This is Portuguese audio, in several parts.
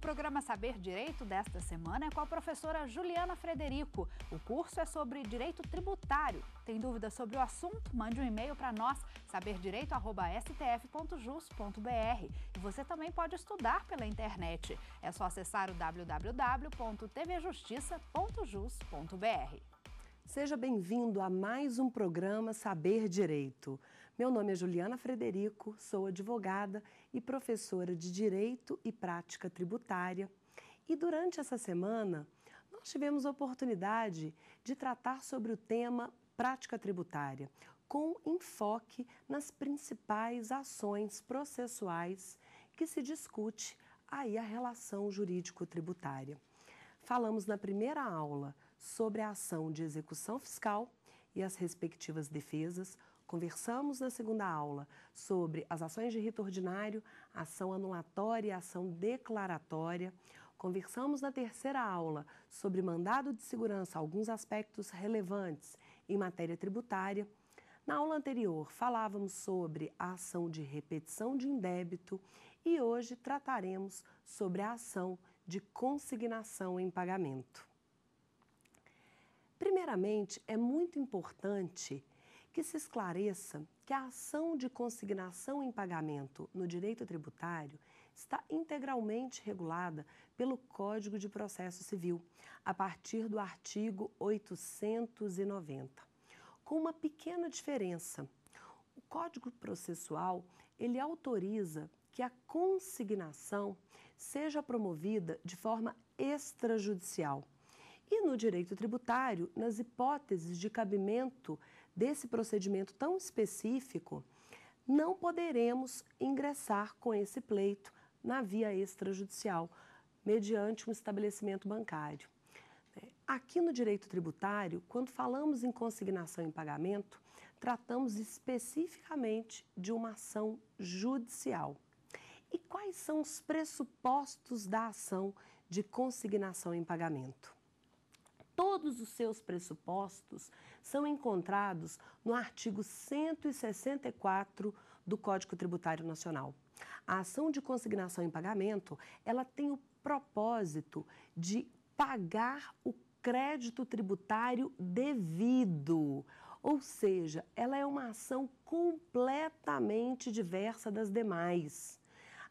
programa Saber Direito desta semana é com a professora Juliana Frederico. O curso é sobre direito tributário. Tem dúvidas sobre o assunto? Mande um e-mail para nós, saberdireito.stf.jus.br. E você também pode estudar pela internet. É só acessar o www.tvjustiça.jus.br. Seja bem-vindo a mais um programa Saber Direito. Meu nome é Juliana Frederico, sou advogada e professora de Direito e Prática Tributária. E durante essa semana, nós tivemos a oportunidade de tratar sobre o tema prática tributária, com enfoque nas principais ações processuais que se discute aí a relação jurídico-tributária. Falamos na primeira aula sobre a ação de execução fiscal e as respectivas defesas, Conversamos na segunda aula sobre as ações de rito ordinário, ação anulatória e ação declaratória. Conversamos na terceira aula sobre mandado de segurança, alguns aspectos relevantes em matéria tributária. Na aula anterior, falávamos sobre a ação de repetição de indébito e hoje trataremos sobre a ação de consignação em pagamento. Primeiramente, é muito importante que se esclareça que a ação de consignação em pagamento no direito tributário está integralmente regulada pelo Código de Processo Civil, a partir do artigo 890, com uma pequena diferença. O Código Processual, ele autoriza que a consignação seja promovida de forma extrajudicial. E no direito tributário, nas hipóteses de cabimento desse procedimento tão específico, não poderemos ingressar com esse pleito na via extrajudicial, mediante um estabelecimento bancário. Aqui no direito tributário, quando falamos em consignação em pagamento, tratamos especificamente de uma ação judicial. E quais são os pressupostos da ação de consignação em pagamento? Todos os seus pressupostos são encontrados no artigo 164 do Código Tributário Nacional. A ação de consignação em pagamento, ela tem o propósito de pagar o crédito tributário devido. Ou seja, ela é uma ação completamente diversa das demais.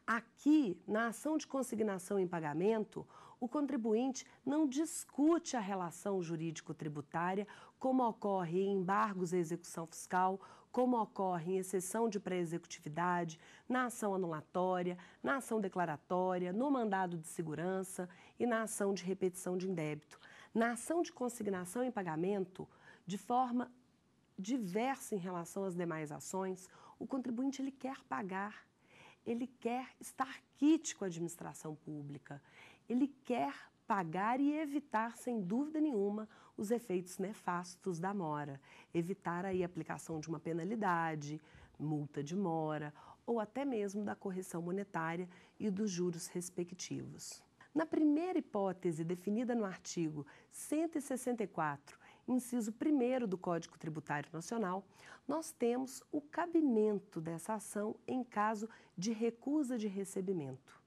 Aqui, na ação de consignação em pagamento, o contribuinte não discute a relação jurídico-tributária, como ocorre em embargos à execução fiscal, como ocorre em exceção de pré-executividade, na ação anulatória, na ação declaratória, no mandado de segurança e na ação de repetição de indébito. Na ação de consignação e pagamento, de forma diversa em relação às demais ações, o contribuinte ele quer pagar, ele quer estar quítico com a administração pública, ele quer pagar e evitar, sem dúvida nenhuma, os efeitos nefastos da mora, evitar aí a aplicação de uma penalidade, multa de mora ou até mesmo da correção monetária e dos juros respectivos. Na primeira hipótese definida no artigo 164, inciso 1 do Código Tributário Nacional, nós temos o cabimento dessa ação em caso de recusa de recebimento.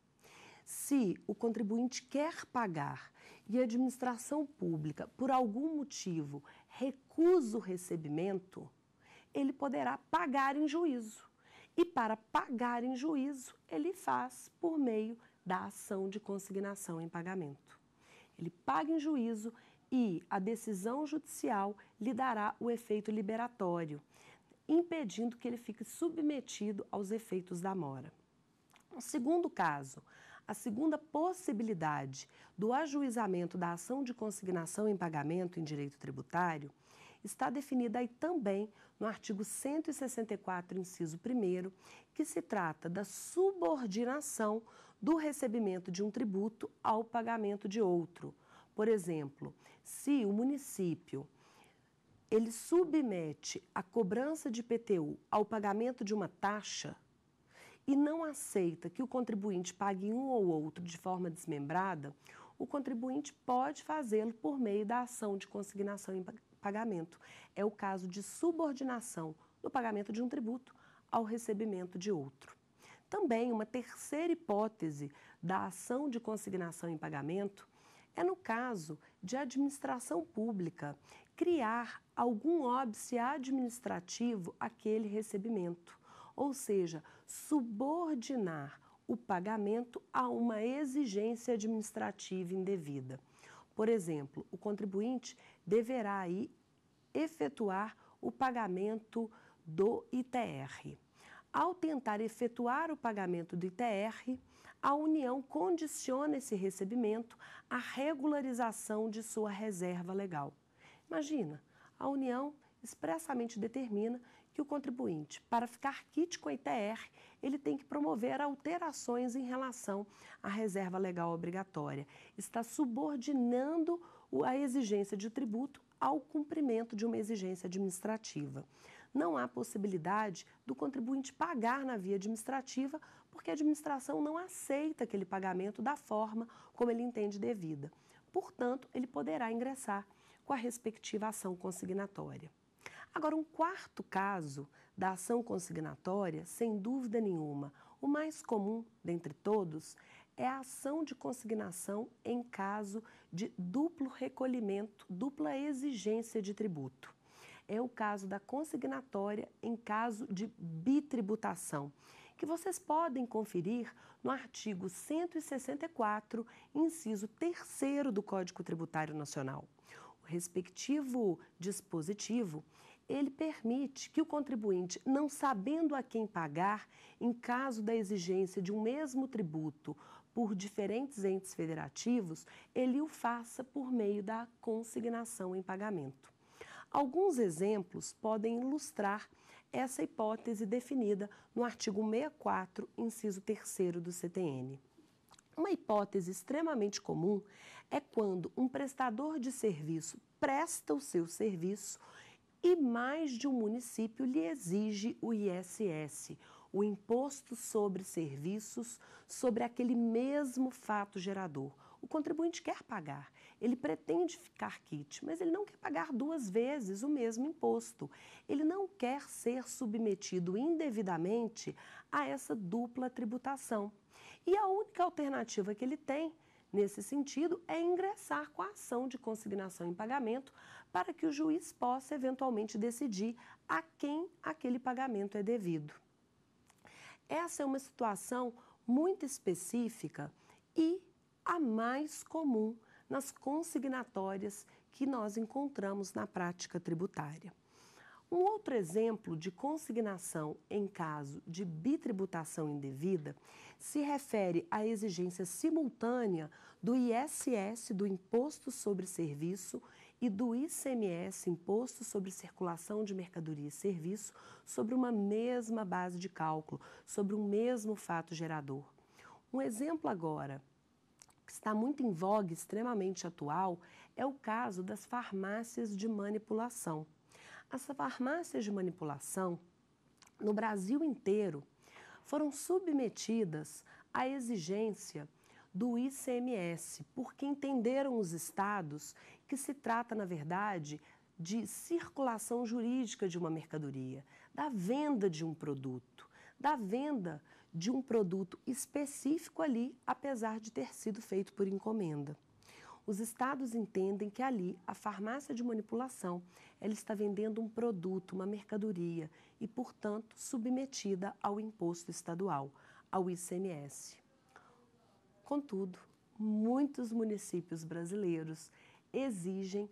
Se o contribuinte quer pagar e a administração pública, por algum motivo, recusa o recebimento, ele poderá pagar em juízo. E para pagar em juízo, ele faz por meio da ação de consignação em pagamento. Ele paga em juízo e a decisão judicial lhe dará o efeito liberatório, impedindo que ele fique submetido aos efeitos da mora. O segundo caso, a segunda possibilidade do ajuizamento da ação de consignação em pagamento em direito tributário está definida aí também no artigo 164, inciso 1, que se trata da subordinação do recebimento de um tributo ao pagamento de outro. Por exemplo, se o município ele submete a cobrança de PTU ao pagamento de uma taxa, e não aceita que o contribuinte pague um ou outro de forma desmembrada, o contribuinte pode fazê-lo por meio da ação de consignação em pagamento. É o caso de subordinação do pagamento de um tributo ao recebimento de outro. Também, uma terceira hipótese da ação de consignação em pagamento é no caso de administração pública criar algum óbice administrativo àquele recebimento ou seja, subordinar o pagamento a uma exigência administrativa indevida. Por exemplo, o contribuinte deverá aí efetuar o pagamento do ITR. Ao tentar efetuar o pagamento do ITR, a União condiciona esse recebimento à regularização de sua reserva legal. Imagina, a União expressamente determina que o contribuinte, para ficar kit com a ITR, ele tem que promover alterações em relação à reserva legal obrigatória. Está subordinando a exigência de tributo ao cumprimento de uma exigência administrativa. Não há possibilidade do contribuinte pagar na via administrativa, porque a administração não aceita aquele pagamento da forma como ele entende devida. Portanto, ele poderá ingressar com a respectiva ação consignatória. Agora, um quarto caso da ação consignatória, sem dúvida nenhuma, o mais comum dentre todos, é a ação de consignação em caso de duplo recolhimento, dupla exigência de tributo. É o caso da consignatória em caso de bitributação, que vocês podem conferir no artigo 164, inciso 3 do Código Tributário Nacional. O respectivo dispositivo ele permite que o contribuinte, não sabendo a quem pagar, em caso da exigência de um mesmo tributo por diferentes entes federativos, ele o faça por meio da consignação em pagamento. Alguns exemplos podem ilustrar essa hipótese definida no artigo 64, inciso 3 do CTN. Uma hipótese extremamente comum é quando um prestador de serviço presta o seu serviço e mais de um município lhe exige o ISS, o Imposto sobre Serviços, sobre aquele mesmo fato gerador. O contribuinte quer pagar, ele pretende ficar kit, mas ele não quer pagar duas vezes o mesmo imposto. Ele não quer ser submetido indevidamente a essa dupla tributação. E a única alternativa que ele tem Nesse sentido, é ingressar com a ação de consignação em pagamento para que o juiz possa eventualmente decidir a quem aquele pagamento é devido. Essa é uma situação muito específica e a mais comum nas consignatórias que nós encontramos na prática tributária. Um outro exemplo de consignação em caso de bitributação indevida se refere à exigência simultânea do ISS, do Imposto sobre Serviço, e do ICMS, Imposto sobre Circulação de Mercadoria e Serviço, sobre uma mesma base de cálculo, sobre um mesmo fato gerador. Um exemplo agora que está muito em voga, extremamente atual, é o caso das farmácias de manipulação. As farmácias de manipulação no Brasil inteiro foram submetidas à exigência do ICMS, porque entenderam os estados que se trata, na verdade, de circulação jurídica de uma mercadoria, da venda de um produto, da venda de um produto específico ali, apesar de ter sido feito por encomenda os estados entendem que ali a farmácia de manipulação ela está vendendo um produto, uma mercadoria e, portanto, submetida ao imposto estadual, ao ICMS. Contudo, muitos municípios brasileiros exigem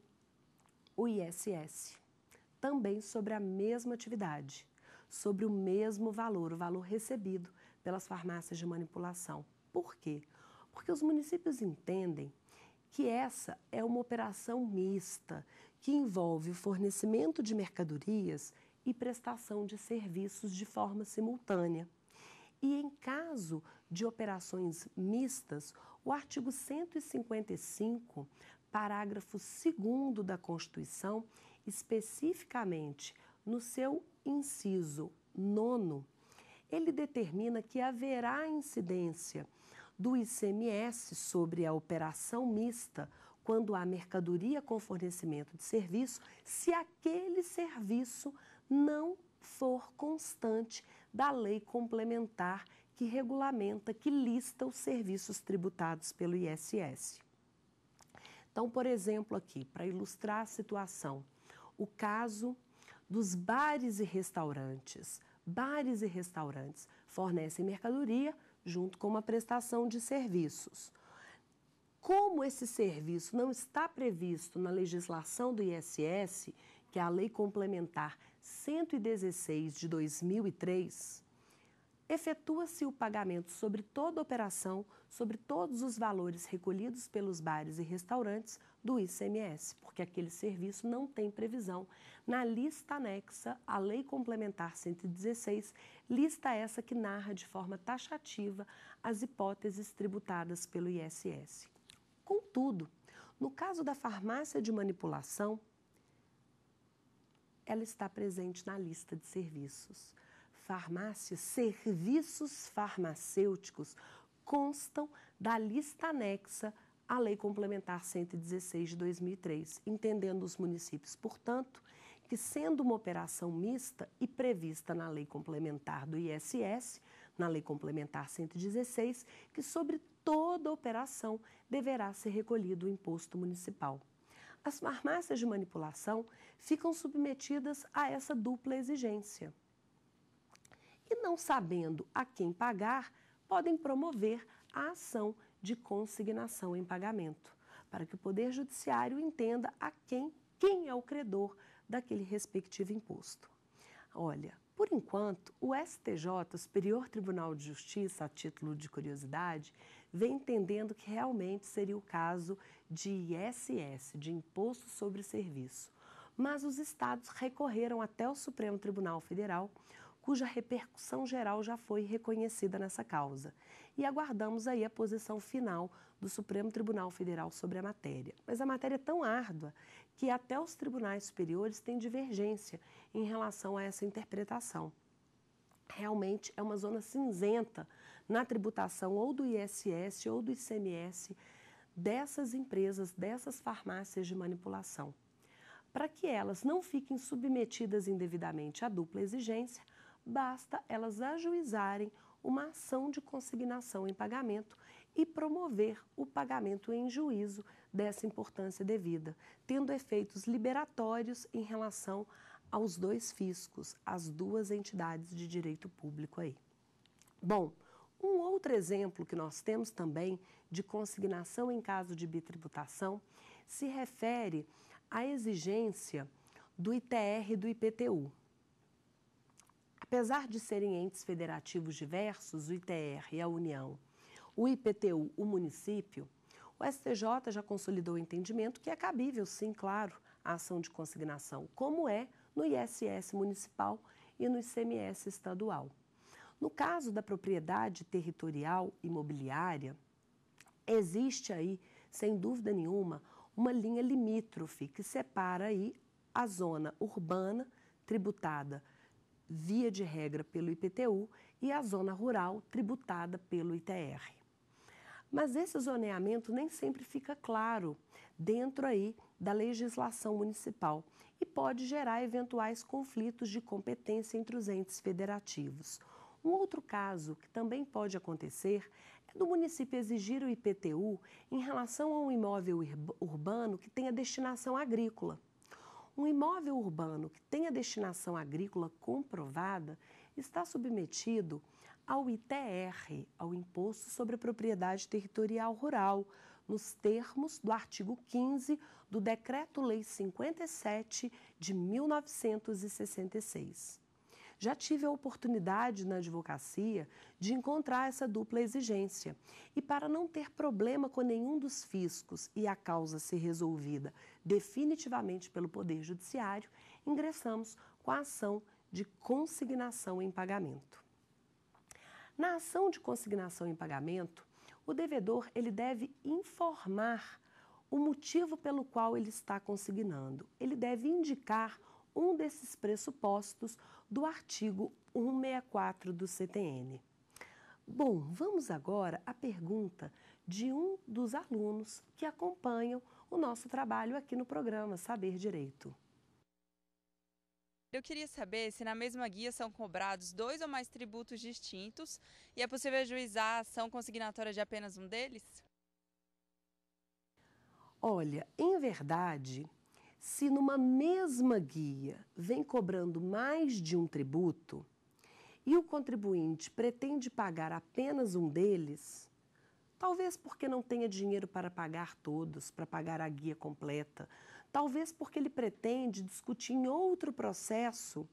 o ISS, também sobre a mesma atividade, sobre o mesmo valor, o valor recebido pelas farmácias de manipulação. Por quê? Porque os municípios entendem que essa é uma operação mista, que envolve o fornecimento de mercadorias e prestação de serviços de forma simultânea. E em caso de operações mistas, o artigo 155, parágrafo 2 da Constituição, especificamente no seu inciso nono, ele determina que haverá incidência do ICMS sobre a operação mista quando há mercadoria com fornecimento de serviço, se aquele serviço não for constante da lei complementar que regulamenta, que lista os serviços tributados pelo ISS. Então, por exemplo, aqui, para ilustrar a situação, o caso dos bares e restaurantes. Bares e restaurantes fornecem mercadoria, junto com uma prestação de serviços. Como esse serviço não está previsto na legislação do ISS, que é a Lei Complementar 116 de 2003, efetua-se o pagamento sobre toda operação, sobre todos os valores recolhidos pelos bares e restaurantes do ICMS, porque aquele serviço não tem previsão na lista anexa à Lei Complementar 116, lista essa que narra de forma taxativa as hipóteses tributadas pelo ISS. Contudo, no caso da farmácia de manipulação, ela está presente na lista de serviços farmácias, serviços farmacêuticos constam da lista anexa à Lei Complementar 116 de 2003, entendendo os municípios, portanto, que sendo uma operação mista e prevista na Lei Complementar do ISS, na Lei Complementar 116, que sobre toda operação deverá ser recolhido o imposto municipal. As farmácias de manipulação ficam submetidas a essa dupla exigência não sabendo a quem pagar, podem promover a ação de consignação em pagamento, para que o Poder Judiciário entenda a quem, quem é o credor daquele respectivo imposto. Olha, por enquanto, o STJ, Superior Tribunal de Justiça, a título de curiosidade, vem entendendo que realmente seria o caso de ISS, de Imposto sobre Serviço. Mas os estados recorreram até o Supremo Tribunal Federal, cuja repercussão geral já foi reconhecida nessa causa. E aguardamos aí a posição final do Supremo Tribunal Federal sobre a matéria. Mas a matéria é tão árdua que até os tribunais superiores têm divergência em relação a essa interpretação. Realmente é uma zona cinzenta na tributação ou do ISS ou do ICMS dessas empresas, dessas farmácias de manipulação. Para que elas não fiquem submetidas indevidamente à dupla exigência, basta elas ajuizarem uma ação de consignação em pagamento e promover o pagamento em juízo dessa importância devida, tendo efeitos liberatórios em relação aos dois fiscos, as duas entidades de direito público aí. Bom, um outro exemplo que nós temos também de consignação em caso de bitributação se refere à exigência do ITR do IPTU. Apesar de serem entes federativos diversos, o ITR e a União, o IPTU, o município, o STJ já consolidou o entendimento que é cabível, sim, claro, a ação de consignação, como é no ISS municipal e no ICMS estadual. No caso da propriedade territorial imobiliária, existe aí, sem dúvida nenhuma, uma linha limítrofe que separa aí a zona urbana tributada via de regra, pelo IPTU e a zona rural, tributada pelo ITR. Mas esse zoneamento nem sempre fica claro dentro aí da legislação municipal e pode gerar eventuais conflitos de competência entre os entes federativos. Um outro caso que também pode acontecer é do município exigir o IPTU em relação a um imóvel urbano que tenha destinação agrícola. Um imóvel urbano que tenha destinação agrícola comprovada está submetido ao ITR, ao Imposto sobre a Propriedade Territorial Rural, nos termos do artigo 15 do Decreto-Lei 57 de 1966 já tive a oportunidade na advocacia de encontrar essa dupla exigência. E para não ter problema com nenhum dos fiscos e a causa ser resolvida definitivamente pelo Poder Judiciário, ingressamos com a ação de consignação em pagamento. Na ação de consignação em pagamento, o devedor ele deve informar o motivo pelo qual ele está consignando. Ele deve indicar um desses pressupostos do artigo 164 do CTN. Bom, vamos agora à pergunta de um dos alunos que acompanham o nosso trabalho aqui no programa Saber Direito. Eu queria saber se na mesma guia são cobrados dois ou mais tributos distintos e é possível ajuizar a ação consignatória de apenas um deles? Olha, em verdade, se numa mesma guia vem cobrando mais de um tributo e o contribuinte pretende pagar apenas um deles, talvez porque não tenha dinheiro para pagar todos, para pagar a guia completa, talvez porque ele pretende discutir em outro processo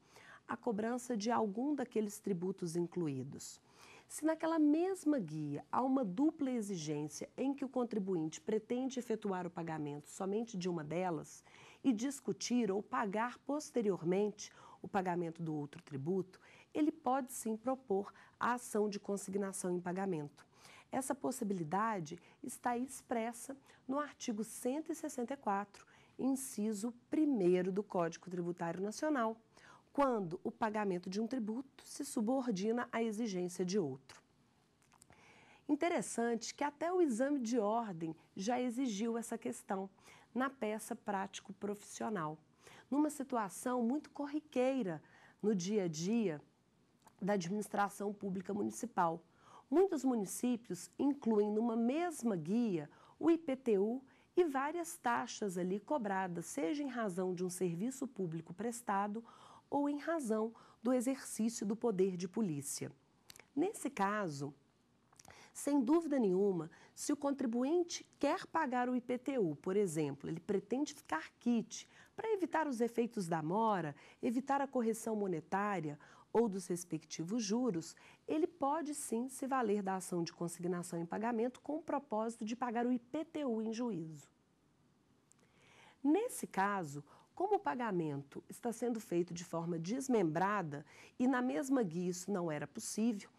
a cobrança de algum daqueles tributos incluídos. Se naquela mesma guia há uma dupla exigência em que o contribuinte pretende efetuar o pagamento somente de uma delas, e discutir ou pagar posteriormente o pagamento do outro tributo, ele pode sim propor a ação de consignação em pagamento. Essa possibilidade está expressa no artigo 164, inciso 1 do Código Tributário Nacional, quando o pagamento de um tributo se subordina à exigência de outro. Interessante que até o exame de ordem já exigiu essa questão na peça prático profissional. Numa situação muito corriqueira no dia a dia da administração pública municipal. Muitos municípios incluem numa mesma guia o IPTU e várias taxas ali cobradas, seja em razão de um serviço público prestado ou em razão do exercício do poder de polícia. Nesse caso, sem dúvida nenhuma, se o contribuinte quer pagar o IPTU, por exemplo, ele pretende ficar quite para evitar os efeitos da mora, evitar a correção monetária ou dos respectivos juros, ele pode sim se valer da ação de consignação em pagamento com o propósito de pagar o IPTU em juízo. Nesse caso, como o pagamento está sendo feito de forma desmembrada e na mesma guia isso não era possível,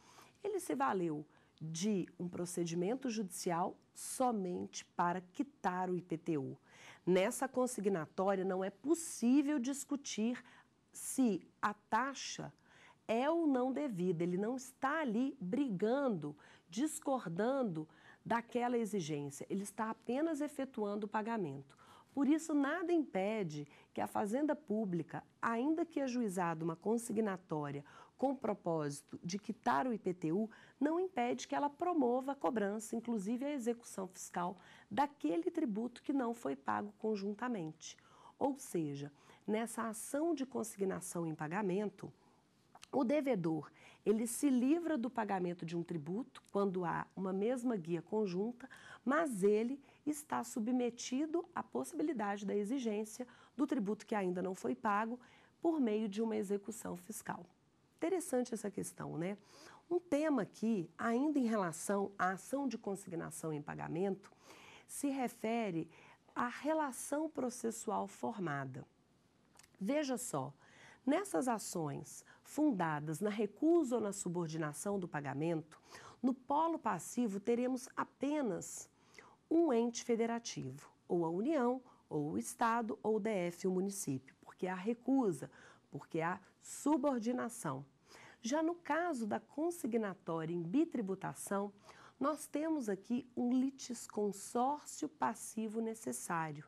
ele se valeu de um procedimento judicial somente para quitar o IPTU. Nessa consignatória, não é possível discutir se a taxa é ou não devida, ele não está ali brigando, discordando daquela exigência, ele está apenas efetuando o pagamento. Por isso, nada impede que a Fazenda Pública, ainda que ajuizada uma consignatória com o propósito de quitar o IPTU, não impede que ela promova a cobrança, inclusive a execução fiscal, daquele tributo que não foi pago conjuntamente. Ou seja, nessa ação de consignação em pagamento, o devedor, ele se livra do pagamento de um tributo quando há uma mesma guia conjunta, mas ele está submetido à possibilidade da exigência do tributo que ainda não foi pago por meio de uma execução fiscal. Interessante essa questão, né? Um tema aqui, ainda em relação à ação de consignação em pagamento, se refere à relação processual formada. Veja só, nessas ações fundadas na recusa ou na subordinação do pagamento, no polo passivo teremos apenas um ente federativo, ou a União, ou o Estado, ou o DF, o município, porque há recusa, porque há subordinação. Já no caso da consignatória em bitributação, nós temos aqui um litisconsórcio passivo necessário.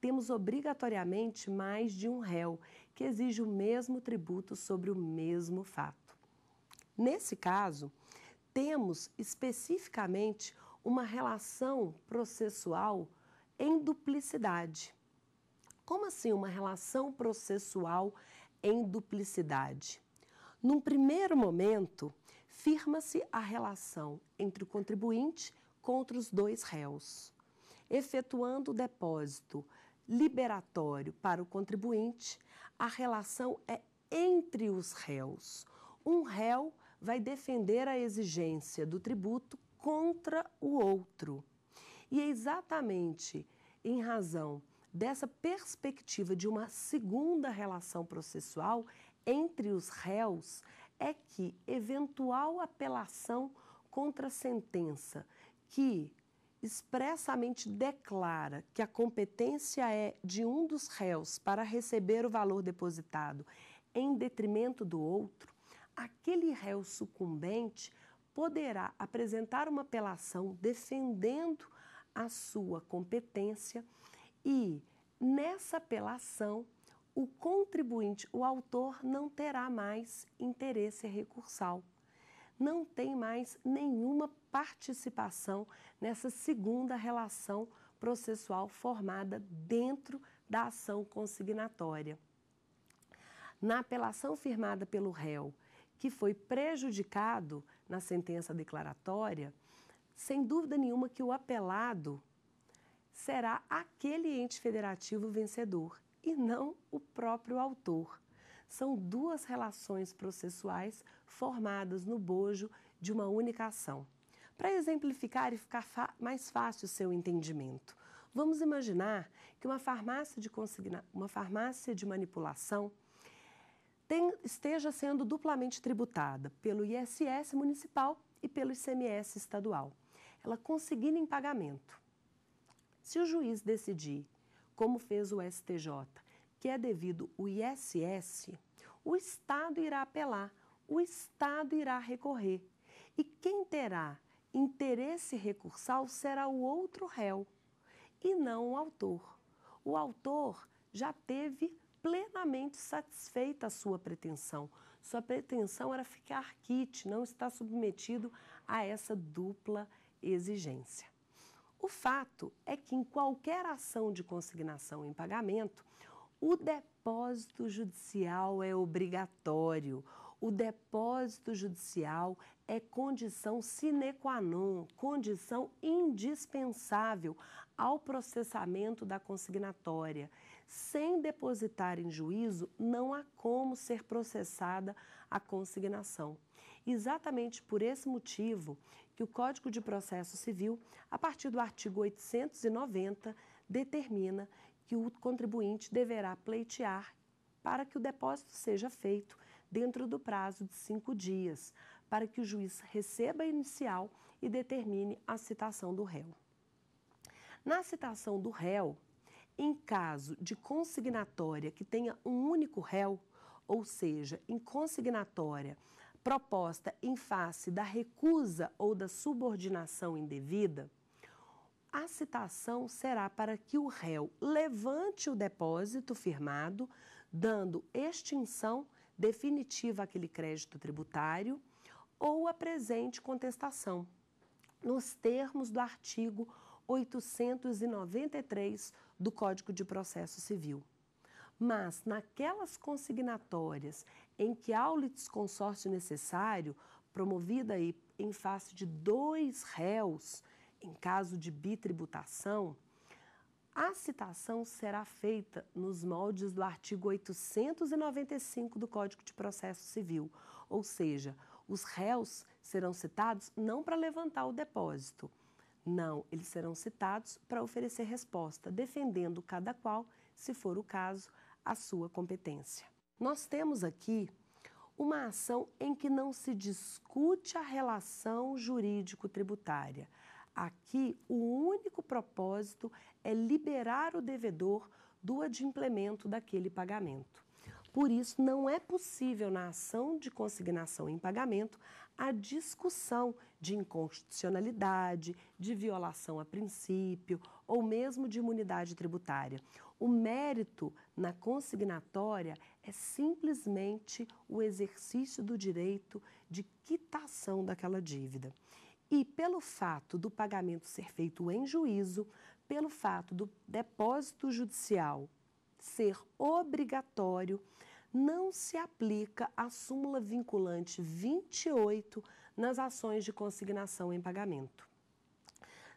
Temos obrigatoriamente mais de um réu, que exige o mesmo tributo sobre o mesmo fato. Nesse caso, temos especificamente uma relação processual em duplicidade. Como assim uma relação processual em duplicidade? Num primeiro momento, firma-se a relação entre o contribuinte contra os dois réus, efetuando o depósito liberatório para o contribuinte, a relação é entre os réus. Um réu vai defender a exigência do tributo contra o outro. E é exatamente em razão dessa perspectiva de uma segunda relação processual entre os réus é que eventual apelação contra a sentença que expressamente declara que a competência é de um dos réus para receber o valor depositado em detrimento do outro, aquele réu sucumbente poderá apresentar uma apelação defendendo a sua competência e nessa apelação o contribuinte, o autor não terá mais interesse recursal. Não tem mais nenhuma participação nessa segunda relação processual formada dentro da ação consignatória. Na apelação firmada pelo réu, que foi prejudicado, na sentença declaratória, sem dúvida nenhuma que o apelado será aquele ente federativo vencedor e não o próprio autor. São duas relações processuais formadas no bojo de uma única ação. Para exemplificar e ficar mais fácil o seu entendimento, vamos imaginar que uma farmácia de, uma farmácia de manipulação tem, esteja sendo duplamente tributada pelo ISS municipal e pelo ICMS estadual. Ela consignada em pagamento. Se o juiz decidir, como fez o STJ, que é devido o ISS, o Estado irá apelar, o Estado irá recorrer. E quem terá interesse recursal será o outro réu e não o autor. O autor já teve plenamente satisfeita a sua pretensão. Sua pretensão era ficar quite, não estar submetido a essa dupla exigência. O fato é que em qualquer ação de consignação em pagamento, o depósito judicial é obrigatório. O depósito judicial é condição sine qua non, condição indispensável ao processamento da consignatória sem depositar em juízo, não há como ser processada a consignação. Exatamente por esse motivo que o Código de Processo Civil, a partir do artigo 890, determina que o contribuinte deverá pleitear para que o depósito seja feito dentro do prazo de cinco dias, para que o juiz receba a inicial e determine a citação do réu. Na citação do réu, em caso de consignatória que tenha um único réu, ou seja, em consignatória proposta em face da recusa ou da subordinação indevida, a citação será para que o réu levante o depósito firmado, dando extinção definitiva àquele crédito tributário ou apresente contestação, nos termos do artigo 893 do Código de Processo Civil. Mas, naquelas consignatórias em que há o litisconsórcio necessário, promovida aí em face de dois réus, em caso de bitributação, a citação será feita nos moldes do artigo 895 do Código de Processo Civil, ou seja, os réus serão citados não para levantar o depósito, não, eles serão citados para oferecer resposta, defendendo cada qual, se for o caso, a sua competência. Nós temos aqui uma ação em que não se discute a relação jurídico-tributária. Aqui, o único propósito é liberar o devedor do adimplemento daquele pagamento. Por isso, não é possível na ação de consignação em pagamento a discussão de inconstitucionalidade, de violação a princípio ou mesmo de imunidade tributária. O mérito na consignatória é simplesmente o exercício do direito de quitação daquela dívida. E pelo fato do pagamento ser feito em juízo, pelo fato do depósito judicial ser obrigatório não se aplica a súmula vinculante 28 nas ações de consignação em pagamento.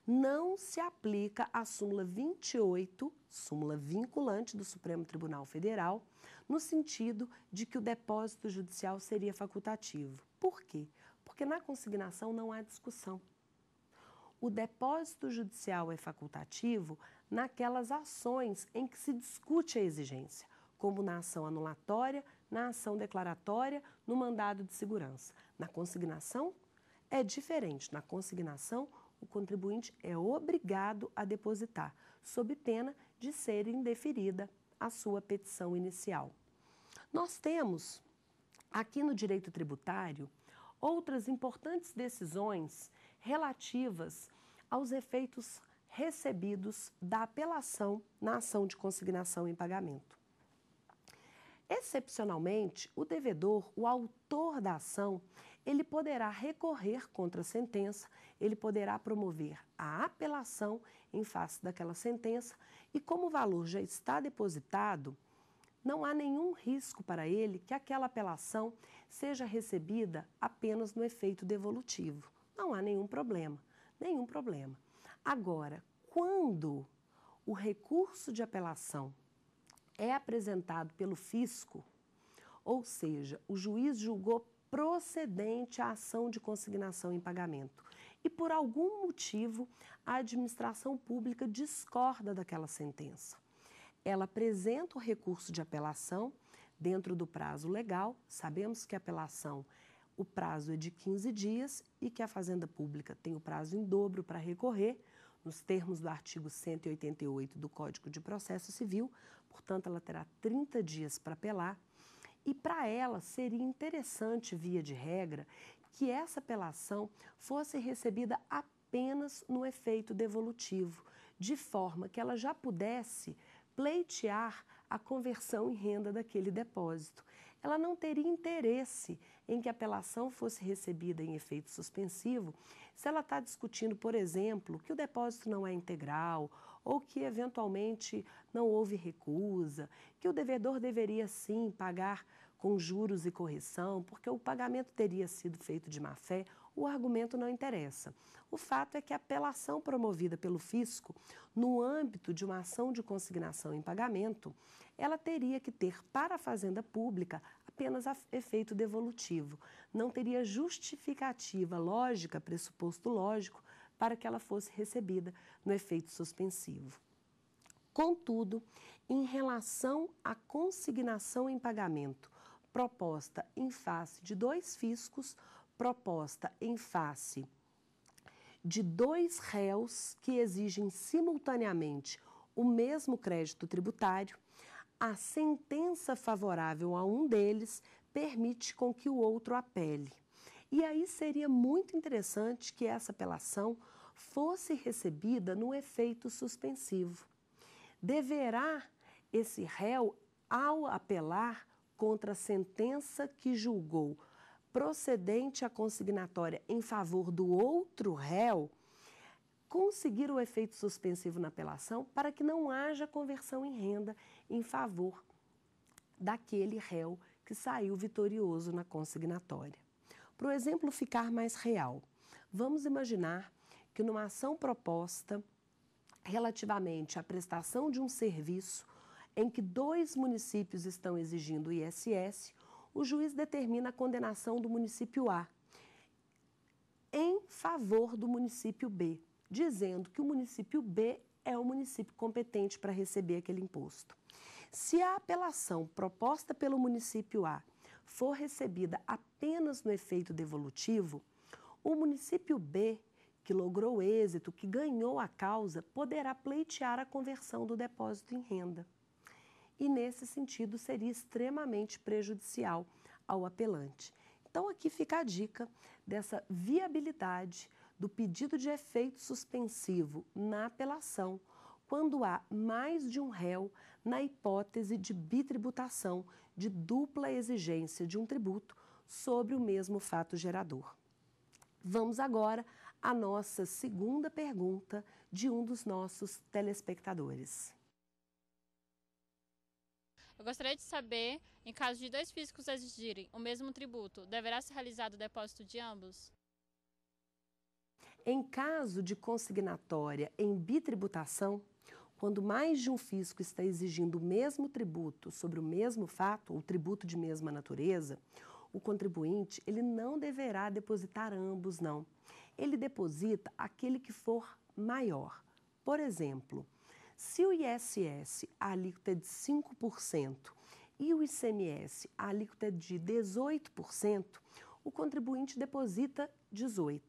Não se aplica a súmula 28, súmula vinculante do Supremo Tribunal Federal, no sentido de que o depósito judicial seria facultativo. Por quê? Porque na consignação não há discussão. O depósito judicial é facultativo naquelas ações em que se discute a exigência, como na ação anulatória, na ação declaratória, no mandado de segurança. Na consignação, é diferente. Na consignação, o contribuinte é obrigado a depositar, sob pena de ser indeferida a sua petição inicial. Nós temos, aqui no direito tributário, outras importantes decisões relativas aos efeitos recebidos da apelação na ação de consignação em pagamento. Excepcionalmente, o devedor, o autor da ação, ele poderá recorrer contra a sentença, ele poderá promover a apelação em face daquela sentença e, como o valor já está depositado, não há nenhum risco para ele que aquela apelação seja recebida apenas no efeito devolutivo. Não há nenhum problema, nenhum problema. Agora, quando o recurso de apelação é apresentado pelo fisco, ou seja, o juiz julgou procedente a ação de consignação em pagamento e por algum motivo a administração pública discorda daquela sentença. Ela apresenta o recurso de apelação dentro do prazo legal. Sabemos que a apelação, o prazo é de 15 dias e que a Fazenda Pública tem o prazo em dobro para recorrer nos termos do artigo 188 do Código de Processo Civil, portanto, ela terá 30 dias para apelar. E para ela seria interessante, via de regra, que essa apelação fosse recebida apenas no efeito devolutivo, de forma que ela já pudesse pleitear a conversão em renda daquele depósito. Ela não teria interesse em que a apelação fosse recebida em efeito suspensivo, se ela está discutindo, por exemplo, que o depósito não é integral ou que eventualmente não houve recusa, que o devedor deveria sim pagar com juros e correção, porque o pagamento teria sido feito de má fé o argumento não interessa. O fato é que a apelação promovida pelo fisco, no âmbito de uma ação de consignação em pagamento, ela teria que ter para a Fazenda Pública apenas efeito devolutivo. Não teria justificativa lógica, pressuposto lógico, para que ela fosse recebida no efeito suspensivo. Contudo, em relação à consignação em pagamento proposta em face de dois fiscos, proposta em face de dois réus que exigem simultaneamente o mesmo crédito tributário, a sentença favorável a um deles permite com que o outro apele. E aí seria muito interessante que essa apelação fosse recebida no efeito suspensivo. Deverá esse réu, ao apelar contra a sentença que julgou procedente a consignatória em favor do outro réu, conseguir o efeito suspensivo na apelação para que não haja conversão em renda em favor daquele réu que saiu vitorioso na consignatória. Para o exemplo ficar mais real, vamos imaginar que numa ação proposta relativamente à prestação de um serviço em que dois municípios estão exigindo ISS, o juiz determina a condenação do município A em favor do município B, dizendo que o município B é o município competente para receber aquele imposto. Se a apelação proposta pelo município A for recebida apenas no efeito devolutivo, o município B, que logrou êxito, que ganhou a causa, poderá pleitear a conversão do depósito em renda e, nesse sentido, seria extremamente prejudicial ao apelante. Então, aqui fica a dica dessa viabilidade do pedido de efeito suspensivo na apelação quando há mais de um réu na hipótese de bitributação de dupla exigência de um tributo sobre o mesmo fato gerador. Vamos agora à nossa segunda pergunta de um dos nossos telespectadores. Eu gostaria de saber, em caso de dois físicos exigirem o mesmo tributo, deverá ser realizado o depósito de ambos? Em caso de consignatória em bitributação, quando mais de um fisco está exigindo o mesmo tributo sobre o mesmo fato, ou tributo de mesma natureza, o contribuinte ele não deverá depositar ambos, não. Ele deposita aquele que for maior. Por exemplo, se o ISS, a alíquota é de 5%, e o ICMS, a alíquota é de 18%, o contribuinte deposita 18%.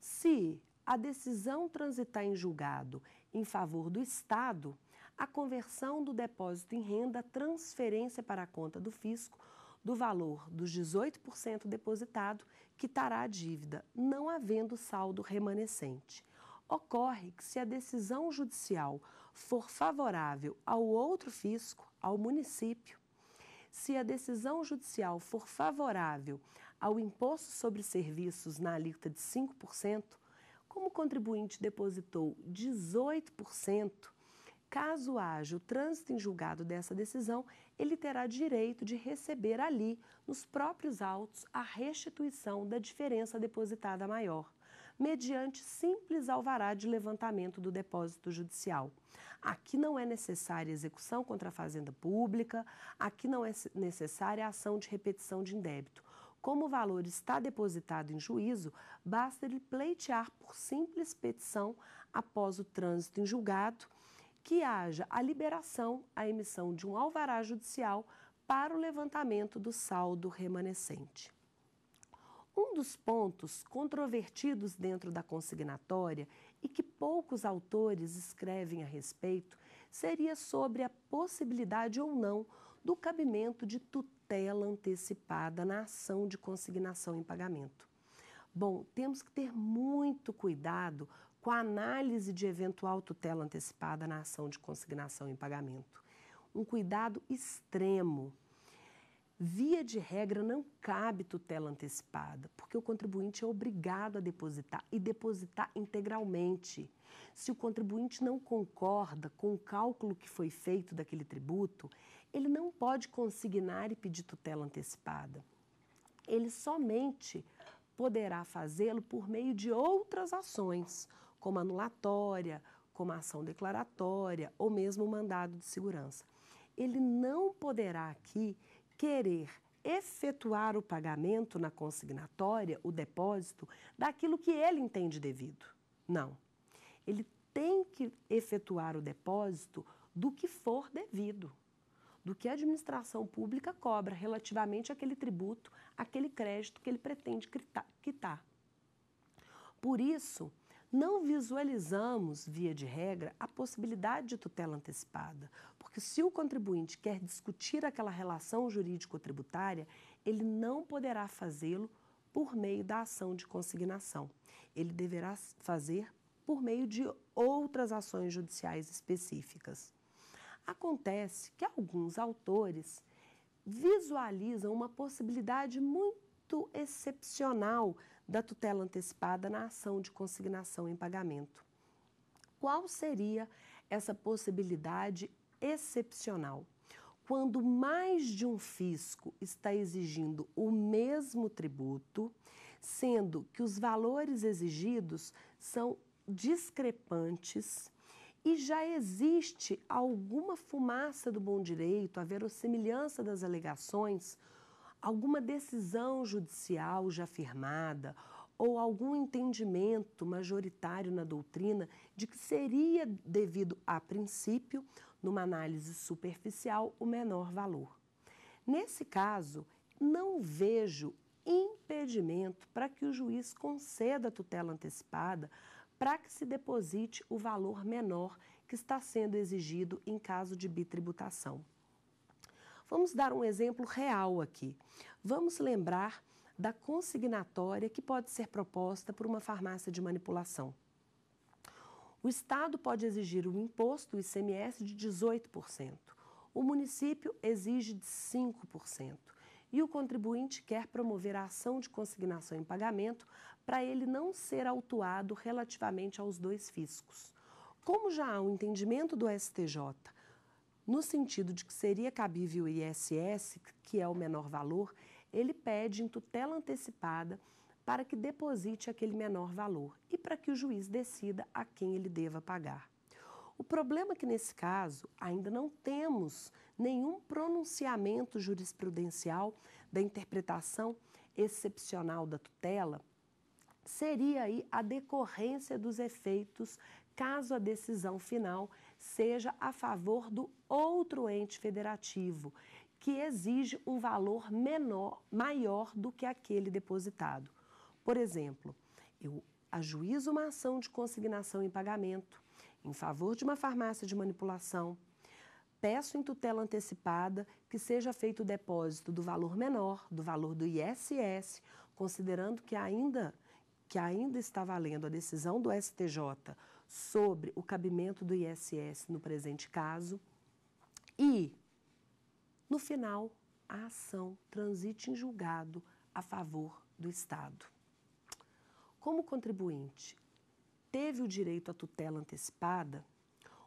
Se a decisão transitar em julgado em favor do Estado, a conversão do depósito em renda, transferência para a conta do fisco do valor dos 18% depositado, quitará a dívida, não havendo saldo remanescente. Ocorre que, se a decisão judicial for favorável ao outro fisco, ao município, se a decisão judicial for favorável ao imposto sobre serviços na alíquota de 5%, como o contribuinte depositou 18%, caso haja o trânsito em julgado dessa decisão, ele terá direito de receber ali, nos próprios autos, a restituição da diferença depositada maior mediante simples alvará de levantamento do depósito judicial. Aqui não é necessária execução contra a fazenda pública, aqui não é necessária ação de repetição de indébito. Como o valor está depositado em juízo, basta ele pleitear por simples petição após o trânsito em julgado que haja a liberação, a emissão de um alvará judicial para o levantamento do saldo remanescente. Um dos pontos controvertidos dentro da consignatória e que poucos autores escrevem a respeito seria sobre a possibilidade ou não do cabimento de tutela antecipada na ação de consignação em pagamento. Bom, temos que ter muito cuidado com a análise de eventual tutela antecipada na ação de consignação em pagamento. Um cuidado extremo. Via de regra, não cabe tutela antecipada, porque o contribuinte é obrigado a depositar e depositar integralmente. Se o contribuinte não concorda com o cálculo que foi feito daquele tributo, ele não pode consignar e pedir tutela antecipada. Ele somente poderá fazê-lo por meio de outras ações, como anulatória, como ação declaratória ou mesmo mandado de segurança. Ele não poderá aqui querer efetuar o pagamento na consignatória, o depósito, daquilo que ele entende devido. Não. Ele tem que efetuar o depósito do que for devido, do que a administração pública cobra relativamente àquele tributo, àquele crédito que ele pretende quitar. Por isso, não visualizamos, via de regra, a possibilidade de tutela antecipada, porque se o contribuinte quer discutir aquela relação jurídico-tributária, ele não poderá fazê-lo por meio da ação de consignação. Ele deverá fazer por meio de outras ações judiciais específicas. Acontece que alguns autores visualizam uma possibilidade muito excepcional da tutela antecipada na ação de consignação em pagamento. Qual seria essa possibilidade excepcional? Quando mais de um fisco está exigindo o mesmo tributo, sendo que os valores exigidos são discrepantes e já existe alguma fumaça do bom direito, a verossimilhança das alegações, alguma decisão judicial já firmada ou algum entendimento majoritário na doutrina de que seria devido a princípio, numa análise superficial, o menor valor. Nesse caso, não vejo impedimento para que o juiz conceda a tutela antecipada para que se deposite o valor menor que está sendo exigido em caso de bitributação. Vamos dar um exemplo real aqui. Vamos lembrar da consignatória que pode ser proposta por uma farmácia de manipulação. O Estado pode exigir o imposto, o ICMS, de 18%. O município exige de 5%. E o contribuinte quer promover a ação de consignação em pagamento para ele não ser autuado relativamente aos dois fiscos. Como já há um entendimento do STJ no sentido de que seria cabível o ISS, que é o menor valor, ele pede em tutela antecipada para que deposite aquele menor valor e para que o juiz decida a quem ele deva pagar. O problema é que, nesse caso, ainda não temos nenhum pronunciamento jurisprudencial da interpretação excepcional da tutela, seria aí a decorrência dos efeitos caso a decisão final seja a favor do outro ente federativo, que exige um valor menor, maior do que aquele depositado. Por exemplo, eu ajuizo uma ação de consignação em pagamento em favor de uma farmácia de manipulação, peço em tutela antecipada que seja feito o depósito do valor menor, do valor do ISS, considerando que ainda que ainda está valendo a decisão do STJ sobre o cabimento do ISS no presente caso e, no final, a ação transite em julgado a favor do Estado. Como contribuinte, teve o direito à tutela antecipada,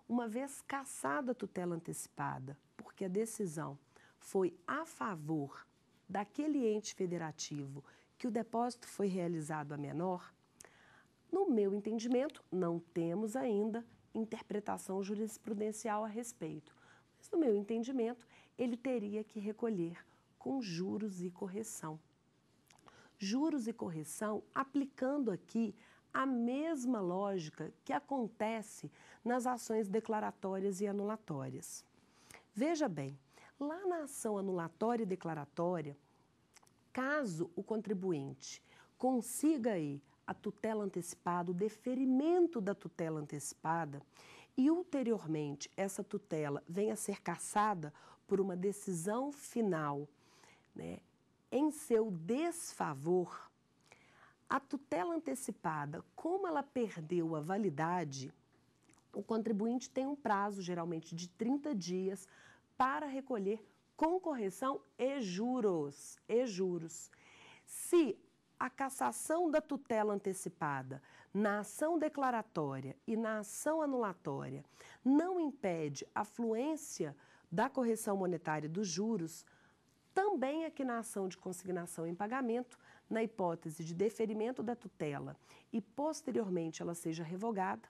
uma vez cassada a tutela antecipada, porque a decisão foi a favor daquele ente federativo que o depósito foi realizado a menor, no meu entendimento, não temos ainda interpretação jurisprudencial a respeito, mas no meu entendimento, ele teria que recolher com juros e correção. Juros e correção aplicando aqui a mesma lógica que acontece nas ações declaratórias e anulatórias. Veja bem, lá na ação anulatória e declaratória, caso o contribuinte consiga aí a tutela antecipada, o deferimento da tutela antecipada e, ulteriormente, essa tutela venha a ser cassada por uma decisão final né, em seu desfavor, a tutela antecipada, como ela perdeu a validade, o contribuinte tem um prazo, geralmente de 30 dias, para recolher com correção e juros. E juros. Se a cassação da tutela antecipada na ação declaratória e na ação anulatória não impede a fluência da correção monetária dos juros, também aqui na ação de consignação em pagamento, na hipótese de deferimento da tutela e posteriormente ela seja revogada,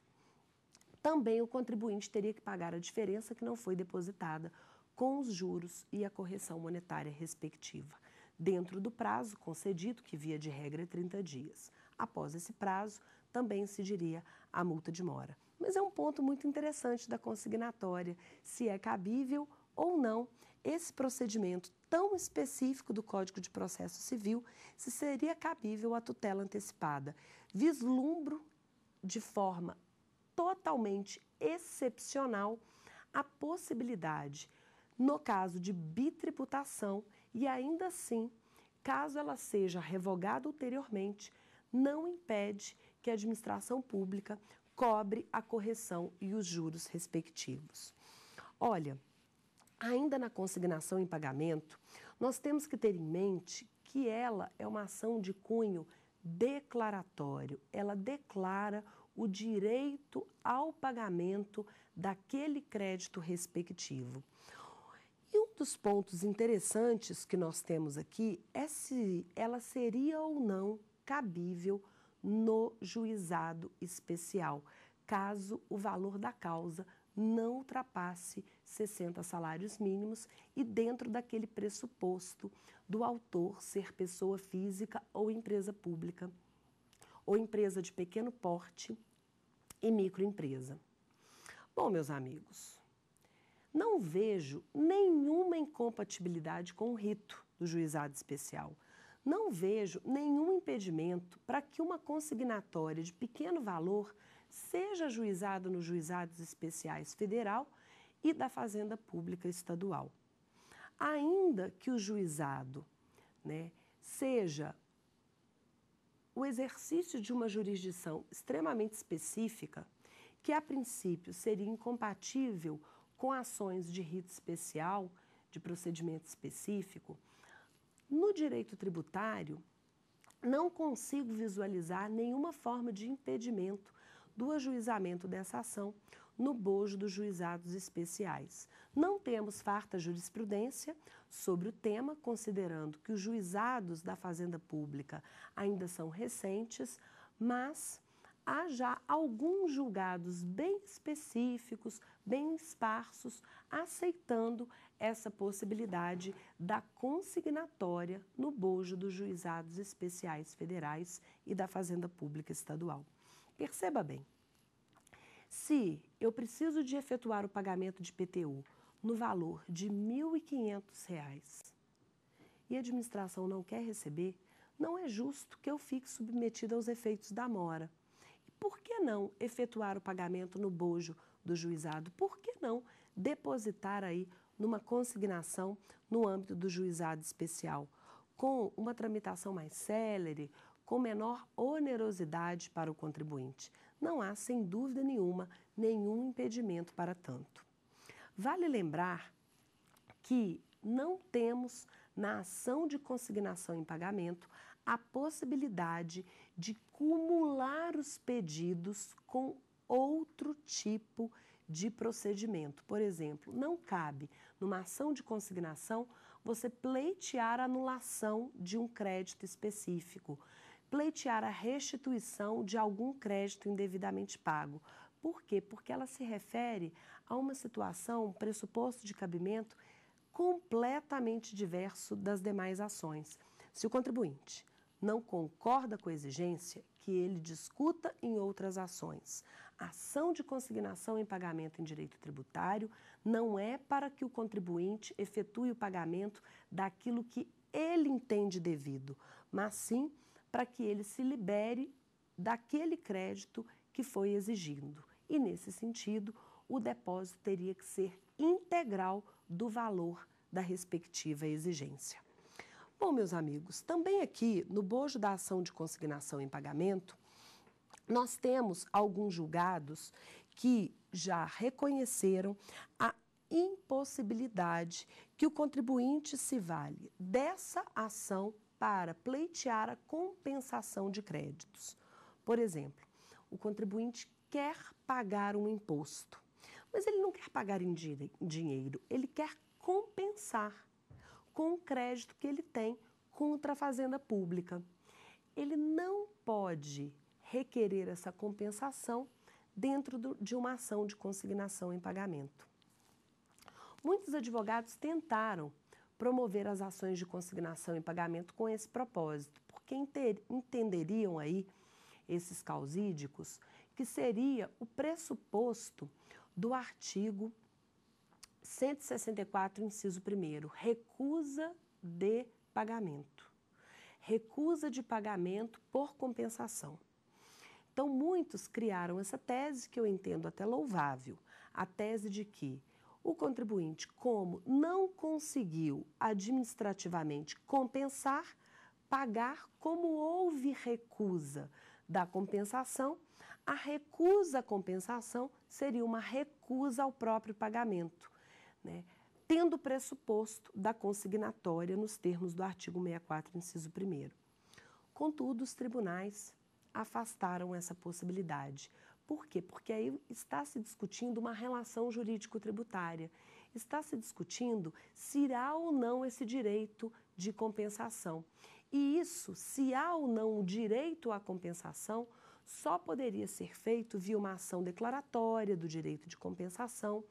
também o contribuinte teria que pagar a diferença que não foi depositada com os juros e a correção monetária respectiva dentro do prazo concedido, que via de regra é 30 dias. Após esse prazo, também se diria a multa de mora. Mas é um ponto muito interessante da consignatória, se é cabível ou não esse procedimento tão específico do Código de Processo Civil, se seria cabível a tutela antecipada. Vislumbro de forma totalmente excepcional a possibilidade, no caso de bitributação, e ainda assim, caso ela seja revogada ulteriormente, não impede que a administração pública cobre a correção e os juros respectivos. Olha, ainda na consignação em pagamento, nós temos que ter em mente que ela é uma ação de cunho declaratório. Ela declara o direito ao pagamento daquele crédito respectivo dos pontos interessantes que nós temos aqui é se ela seria ou não cabível no juizado especial, caso o valor da causa não ultrapasse 60 salários mínimos e dentro daquele pressuposto do autor ser pessoa física ou empresa pública, ou empresa de pequeno porte e microempresa. Bom, meus amigos, não vejo nenhuma incompatibilidade com o rito do juizado especial. Não vejo nenhum impedimento para que uma consignatória de pequeno valor seja juizada nos juizados especiais federal e da Fazenda Pública Estadual. Ainda que o juizado né, seja o exercício de uma jurisdição extremamente específica, que a princípio seria incompatível com ações de rito especial, de procedimento específico, no direito tributário, não consigo visualizar nenhuma forma de impedimento do ajuizamento dessa ação no bojo dos juizados especiais. Não temos farta jurisprudência sobre o tema, considerando que os juizados da Fazenda Pública ainda são recentes, mas há já alguns julgados bem específicos, bem esparsos, aceitando essa possibilidade da consignatória no bojo dos juizados especiais federais e da Fazenda Pública Estadual. Perceba bem. Se eu preciso de efetuar o pagamento de PTU no valor de R$ 1.500 e a administração não quer receber, não é justo que eu fique submetido aos efeitos da mora por que não efetuar o pagamento no bojo do juizado? Por que não depositar aí numa consignação no âmbito do juizado especial, com uma tramitação mais célere, com menor onerosidade para o contribuinte? Não há, sem dúvida nenhuma, nenhum impedimento para tanto. Vale lembrar que não temos na ação de consignação em pagamento a possibilidade de cumular os pedidos com outro tipo de procedimento. Por exemplo, não cabe numa ação de consignação você pleitear a anulação de um crédito específico, pleitear a restituição de algum crédito indevidamente pago. Por quê? Porque ela se refere a uma situação, um pressuposto de cabimento completamente diverso das demais ações. Se o contribuinte não concorda com a exigência que ele discuta em outras ações. A ação de consignação em pagamento em direito tributário não é para que o contribuinte efetue o pagamento daquilo que ele entende devido, mas sim para que ele se libere daquele crédito que foi exigindo. E nesse sentido, o depósito teria que ser integral do valor da respectiva exigência. Bom, meus amigos, também aqui no bojo da ação de consignação em pagamento, nós temos alguns julgados que já reconheceram a impossibilidade que o contribuinte se vale dessa ação para pleitear a compensação de créditos. Por exemplo, o contribuinte quer pagar um imposto, mas ele não quer pagar em dinheiro, ele quer compensar com o crédito que ele tem contra a fazenda pública. Ele não pode requerer essa compensação dentro do, de uma ação de consignação em pagamento. Muitos advogados tentaram promover as ações de consignação em pagamento com esse propósito, porque entenderiam aí esses causídicos que seria o pressuposto do artigo 164, inciso 1, recusa de pagamento. Recusa de pagamento por compensação. Então, muitos criaram essa tese que eu entendo até louvável, a tese de que o contribuinte, como não conseguiu administrativamente compensar, pagar como houve recusa da compensação, a recusa à compensação seria uma recusa ao próprio pagamento né, tendo pressuposto da consignatória nos termos do artigo 64, inciso 1. Contudo, os tribunais afastaram essa possibilidade. Por quê? Porque aí está se discutindo uma relação jurídico-tributária. Está se discutindo se irá ou não esse direito de compensação. E isso, se há ou não o direito à compensação, só poderia ser feito via uma ação declaratória do direito de compensação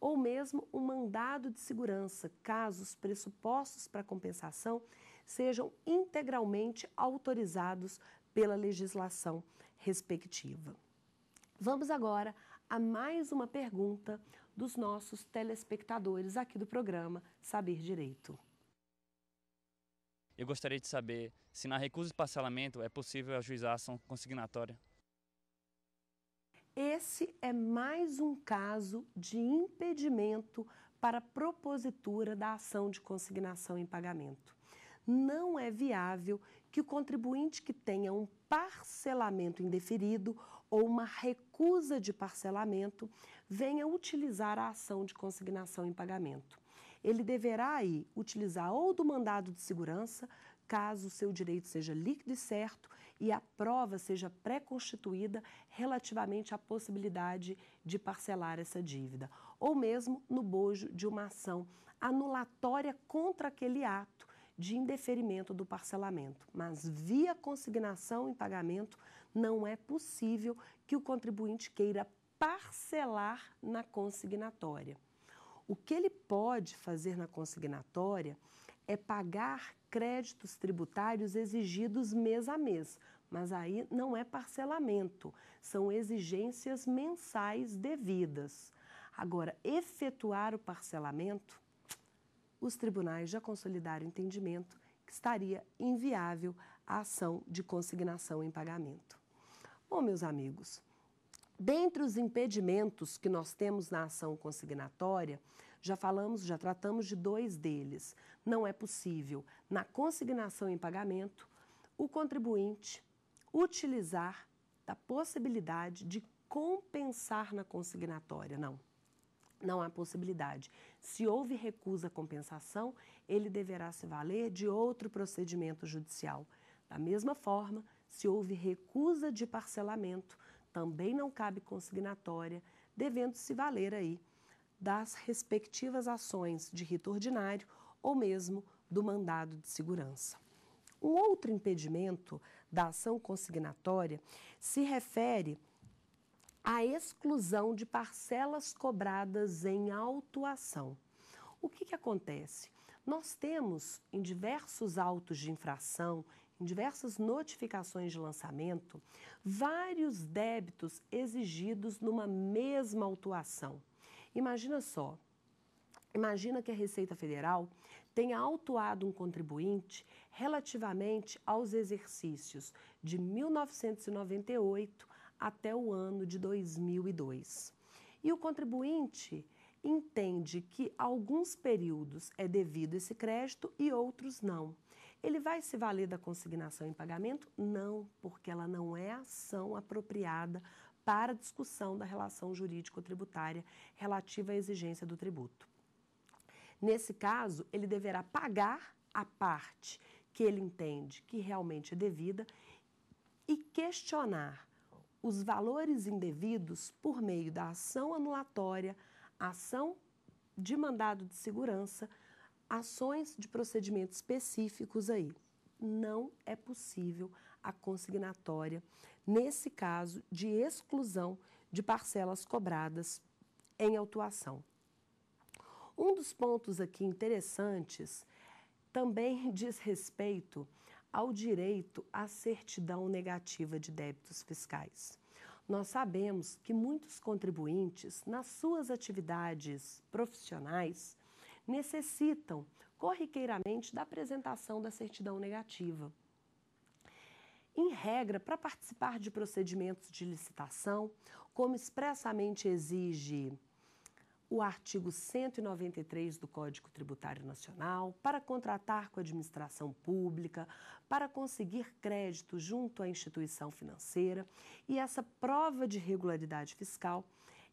ou mesmo um mandado de segurança, caso os pressupostos para compensação sejam integralmente autorizados pela legislação respectiva. Vamos agora a mais uma pergunta dos nossos telespectadores aqui do programa Saber Direito. Eu gostaria de saber se na recusa de parcelamento é possível ajuizar a ação consignatória esse é mais um caso de impedimento para propositura da ação de consignação em pagamento. Não é viável que o contribuinte que tenha um parcelamento indeferido ou uma recusa de parcelamento venha utilizar a ação de consignação em pagamento. Ele deverá aí utilizar ou do mandado de segurança, caso o seu direito seja líquido e certo, e a prova seja pré-constituída relativamente à possibilidade de parcelar essa dívida, ou mesmo no bojo de uma ação anulatória contra aquele ato de indeferimento do parcelamento. Mas via consignação em pagamento não é possível que o contribuinte queira parcelar na consignatória. O que ele pode fazer na consignatória é pagar créditos tributários exigidos mês a mês, mas aí não é parcelamento, são exigências mensais devidas. Agora, efetuar o parcelamento, os tribunais já consolidaram entendimento que estaria inviável a ação de consignação em pagamento. Bom, meus amigos, dentre os impedimentos que nós temos na ação consignatória, já falamos, já tratamos de dois deles. Não é possível, na consignação em pagamento, o contribuinte utilizar da possibilidade de compensar na consignatória. Não. Não há possibilidade. Se houve recusa à compensação, ele deverá se valer de outro procedimento judicial. Da mesma forma, se houve recusa de parcelamento, também não cabe consignatória, devendo se valer aí das respectivas ações de rito ordinário ou mesmo do mandado de segurança. Um outro impedimento da ação consignatória se refere à exclusão de parcelas cobradas em autuação. O que, que acontece? Nós temos em diversos autos de infração, em diversas notificações de lançamento, vários débitos exigidos numa mesma autuação. Imagina só, Imagina que a Receita Federal tenha autuado um contribuinte relativamente aos exercícios de 1998 até o ano de 2002. E o contribuinte entende que alguns períodos é devido esse crédito e outros não. Ele vai se valer da consignação em pagamento? Não, porque ela não é ação apropriada para discussão da relação jurídico-tributária relativa à exigência do tributo. Nesse caso, ele deverá pagar a parte que ele entende que realmente é devida e questionar os valores indevidos por meio da ação anulatória, ação de mandado de segurança, ações de procedimentos específicos aí. Não é possível a consignatória nesse caso de exclusão de parcelas cobradas em autuação. Um dos pontos aqui interessantes também diz respeito ao direito à certidão negativa de débitos fiscais. Nós sabemos que muitos contribuintes, nas suas atividades profissionais, necessitam corriqueiramente da apresentação da certidão negativa em regra, para participar de procedimentos de licitação, como expressamente exige o artigo 193 do Código Tributário Nacional, para contratar com a administração pública, para conseguir crédito junto à instituição financeira e essa prova de regularidade fiscal,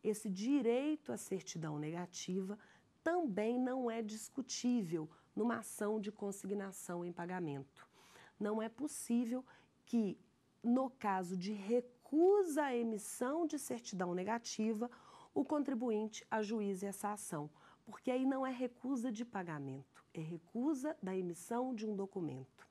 esse direito à certidão negativa também não é discutível numa ação de consignação em pagamento. Não é possível que, no caso de recusa à emissão de certidão negativa, o contribuinte ajuize essa ação, porque aí não é recusa de pagamento, é recusa da emissão de um documento.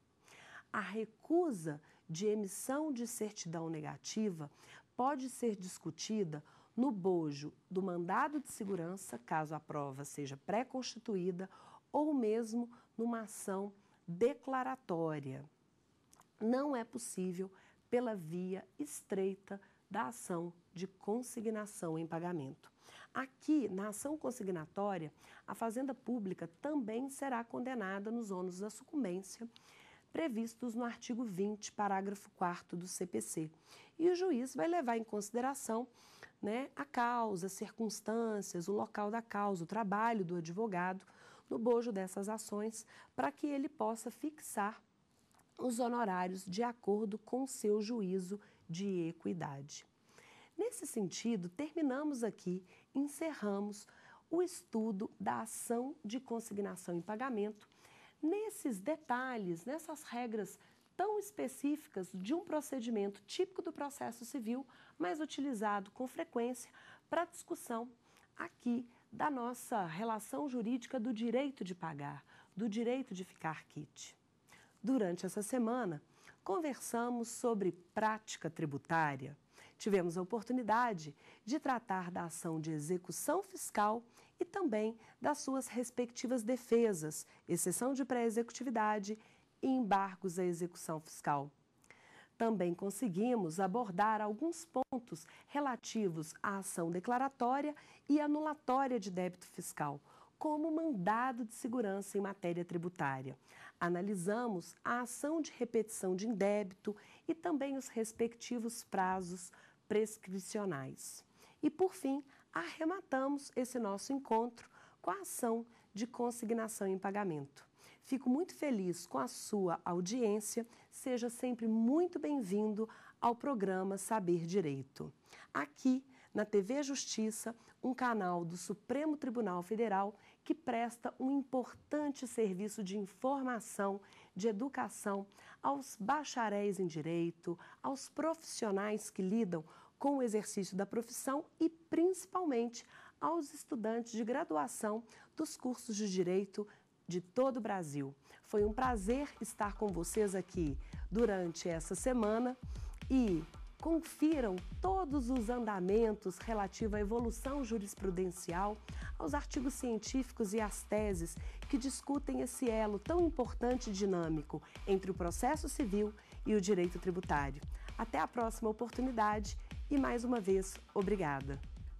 A recusa de emissão de certidão negativa pode ser discutida no bojo do mandado de segurança, caso a prova seja pré-constituída, ou mesmo numa ação declaratória não é possível pela via estreita da ação de consignação em pagamento. Aqui, na ação consignatória, a Fazenda Pública também será condenada nos ônus da sucumbência, previstos no artigo 20, parágrafo 4 do CPC. E o juiz vai levar em consideração né, a causa, as circunstâncias, o local da causa, o trabalho do advogado no bojo dessas ações, para que ele possa fixar os honorários de acordo com seu juízo de equidade. Nesse sentido, terminamos aqui, encerramos o estudo da ação de consignação em pagamento, nesses detalhes, nessas regras tão específicas de um procedimento típico do processo civil, mas utilizado com frequência para discussão aqui da nossa relação jurídica do direito de pagar, do direito de ficar quite. Durante essa semana, conversamos sobre prática tributária. Tivemos a oportunidade de tratar da ação de execução fiscal e também das suas respectivas defesas, exceção de pré-executividade e embargos à execução fiscal. Também conseguimos abordar alguns pontos relativos à ação declaratória e anulatória de débito fiscal, como mandado de segurança em matéria tributária. Analisamos a ação de repetição de indébito e também os respectivos prazos prescricionais. E, por fim, arrematamos esse nosso encontro com a ação de consignação em pagamento. Fico muito feliz com a sua audiência. Seja sempre muito bem-vindo ao programa Saber Direito. Aqui na TV Justiça, um canal do Supremo Tribunal Federal que presta um importante serviço de informação, de educação aos bacharéis em direito, aos profissionais que lidam com o exercício da profissão e principalmente aos estudantes de graduação dos cursos de direito de todo o Brasil. Foi um prazer estar com vocês aqui durante essa semana e Confiram todos os andamentos relativos à evolução jurisprudencial, aos artigos científicos e às teses que discutem esse elo tão importante e dinâmico entre o processo civil e o direito tributário. Até a próxima oportunidade e mais uma vez, obrigada.